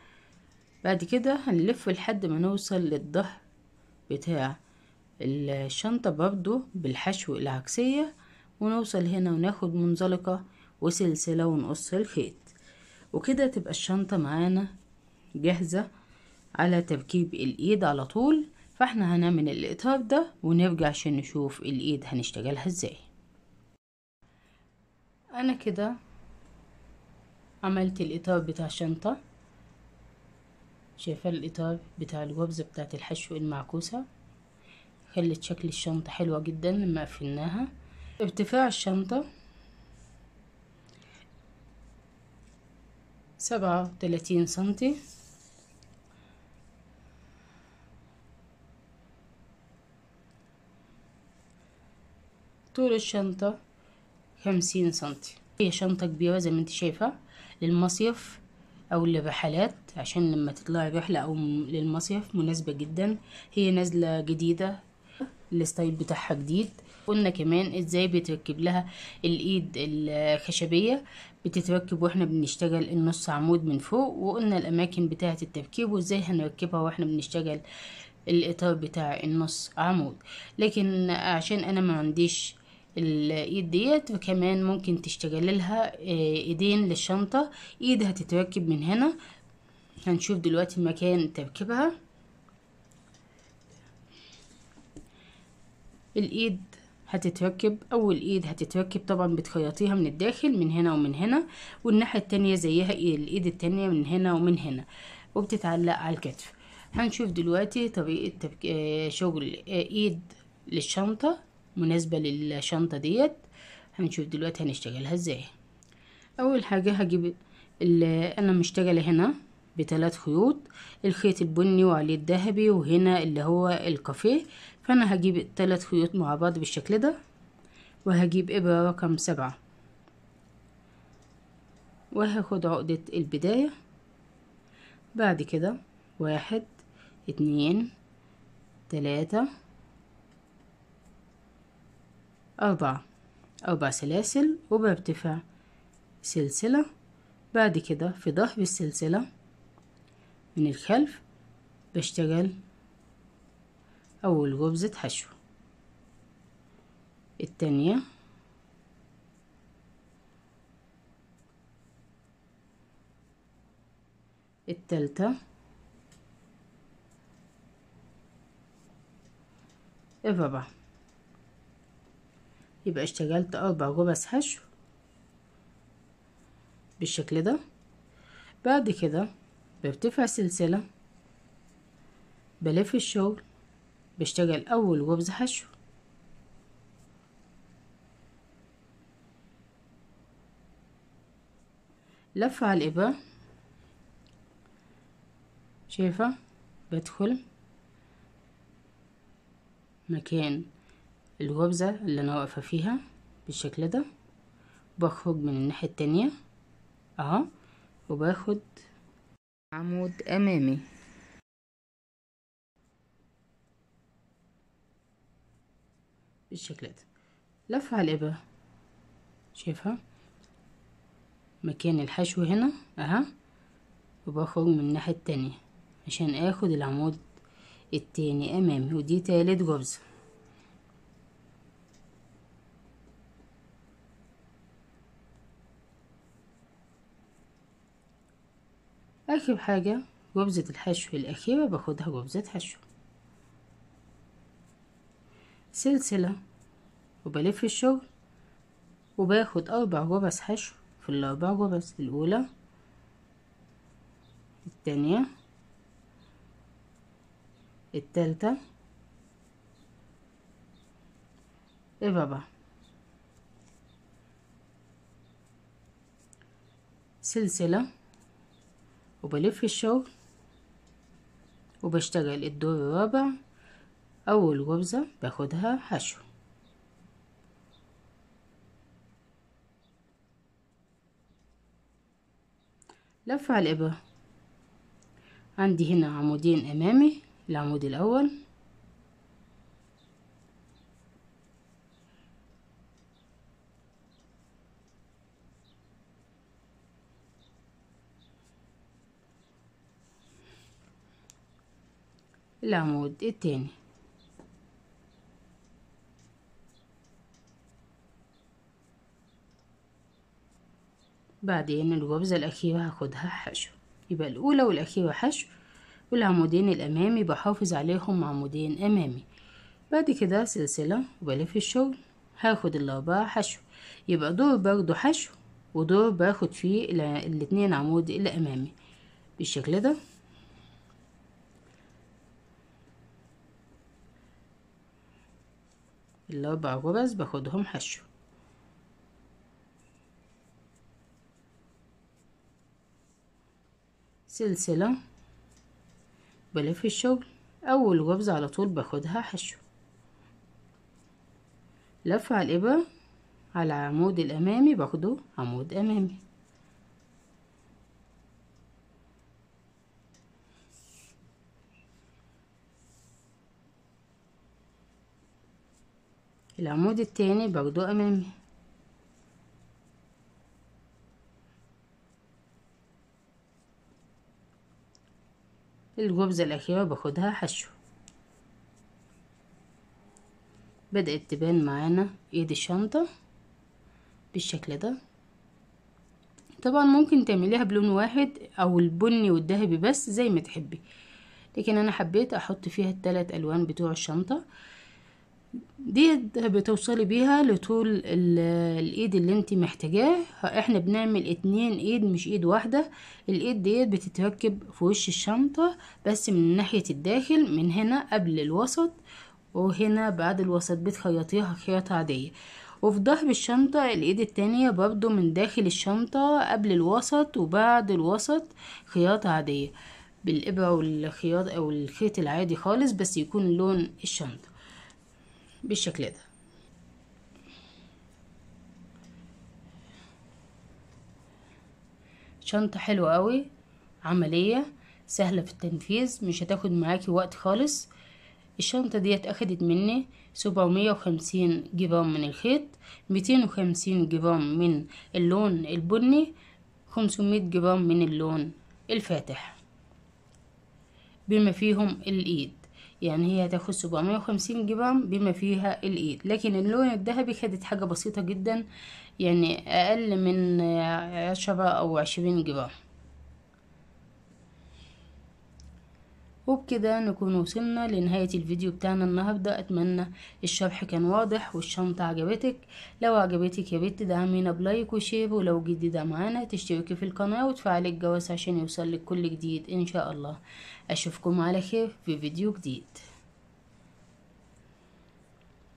بعد كده هنلف لحد ما نوصل للظهر بتاع الشنطة برضو بالحشو العكسية ونوصل هنا وناخد منزلقة وسلسلة ونقص الخيط وكده تبقى الشنطة معانا جاهزة على تركيب الايد على طول فاحنا هنعمل الاطار ده ونرجع عشان نشوف الايد هنشتغلها ازاي انا كده عملت الاطار بتاع الشنطة شايفة الاطار بتاع الوبزة بتاعة الحشو المعكوسة خلت شكل الشنطة حلوة جدا لما قفلناها ارتفاع الشنطة سبعة وتلاتين سنتي طول الشنطة خمسين سنتي هي شنطة كبيرة زي ما انت شايفة للمصيف او للرحلات عشان لما تطلعي رحلة او للمصيف مناسبة جدا هي نازلة جديدة الستايل بتاعها جديد قلنا كمان ازاي بتركب لها الايد الخشبية بتتركب واحنا بنشتغل النص عمود من فوق وقلنا الاماكن بتاعة التركيب وازاي هنركبها واحنا بنشتغل الاطار بتاع النص عمود لكن عشان انا ما عنديش الايد ديت وكمان ممكن تشتغل لها آه، ايدين للشنطة ايد هتتركب من هنا هنشوف دلوقتي مكان تركيبها الايد هتتركب اول ايد هتتركب طبعا بتخيطيها من الداخل من هنا ومن هنا والناحية التانية زيها إيه، الايد التانية من هنا ومن هنا وبتتعلق على الكتف هنشوف دلوقتي طريقة آه، شغل آه، ايد للشنطة مناسبة للشنطة ديت هنشوف دلوقتي هنشتغلها ازاي اول حاجة هجيب انا مشتغلة هنا بثلاث خيوط الخيط البني وعليه الذهبي وهنا اللي هو الكافيه فانا هجيب الثلاث خيوط مع بعض بالشكل ده وهجيب ابرة رقم سبعة وهاخد عقدة البداية بعد كده واحد اتنين تلاتة أربعة أربع سلاسل ربع سلسلة بعد كده في ظهر السلسلة من الخلف بشتغل أول غرزة حشو التانية التالتة الرابعة إيه يبقى اشتغلت اربع جبس حشو بالشكل ده بعد كده برتفع سلسلة بلف الشغل بشتغل اول غبز حشو لف على الإبرة شايفة بدخل مكان الوبزة اللي انا واقفة فيها بالشكل ده بخرج من الناحية التانية اهو وباخد عمود امامي بالشكل ده لف على الابرة شايفها مكان الحشو هنا اهو وبخرج من الناحية التانية عشان اخد العمود التاني امامي ودي تالت جوزة آخر حاجة جبزة الحشو الأخيرة باخدها جبزة حشو سلسلة وبلف الشغل وباخد أربع جبز حشو في الأربع جبز الأولى التانية التالتة الرابعة سلسلة وبلف الشغل وبشتغل الدور الرابع أول غرزة باخدها حشو لف على الإبرة عندي هنا عمودين أمامي العمود الأول العمود الثاني بعدين الخبزة الأخيرة هاخدها حشو يبقى الأولى والأخيرة حشو والعمودين الأمامي بحافظ عليهم عمودين أمامي بعد كده سلسلة وبلف الشغل هاخد الأربعة حشو يبقى دور برضو حشو ودور باخد فيه الاتنين عمود الأمامي بالشكل ده الأربع غرز باخدهم حشو سلسلة بلف الشغل أول غرزة على طول باخدها حشو لف على الإبرة على العمود الأمامي باخده عمود أمامي العمود التاني برضو امامي الجبزة الأخيرة باخدها حشو بدأت تبان معانا ايد الشنطة بالشكل ده طبعا ممكن تعمليها بلون واحد او البني والذهبي بس زي ما تحبي لكن انا حبيت احط فيها الثلاث الوان بتوع الشنطة دي بتوصلي بيها لطول الايد اللي انت محتاجاه احنا بنعمل اتنين ايد مش ايد واحدة الايد ديت بتتركب في وش الشنطة بس من ناحية الداخل من هنا قبل الوسط وهنا بعد الوسط بتخيطيها خياطة عادية وفي ظهر الشنطة الايد التانية برضو من داخل الشنطة قبل الوسط وبعد الوسط خياطة عادية بالابرة والخياط او الخيط العادي خالص بس يكون لون الشنطة بالشكل ده شنطة حلوة قوي عملية سهلة في التنفيذ مش هتاخد معاكي وقت خالص الشنطة ديت اخدت مني سبعمية وخمسين جرام من الخيط ميتين وخمسين جرام من اللون البني خمسمية جرام من اللون الفاتح بما فيهم الايد يعني هي هتاخد 750 جرام بما فيها الايد لكن اللون الذهبي خدت حاجة بسيطة جدا يعني اقل من عشرة او عشرين جرام وبكده نكون وصلنا لنهاية الفيديو بتاعنا النهاردة أتمنى الشرح كان واضح والشنطة عجبتك لو عجبتك يا بيت تدعمينا بلايك وشير ولو جديدة معانا تشتركي في القناة وتفعلي الجرس عشان يوصلك كل جديد إن شاء الله أشوفكم على خير في فيديو جديد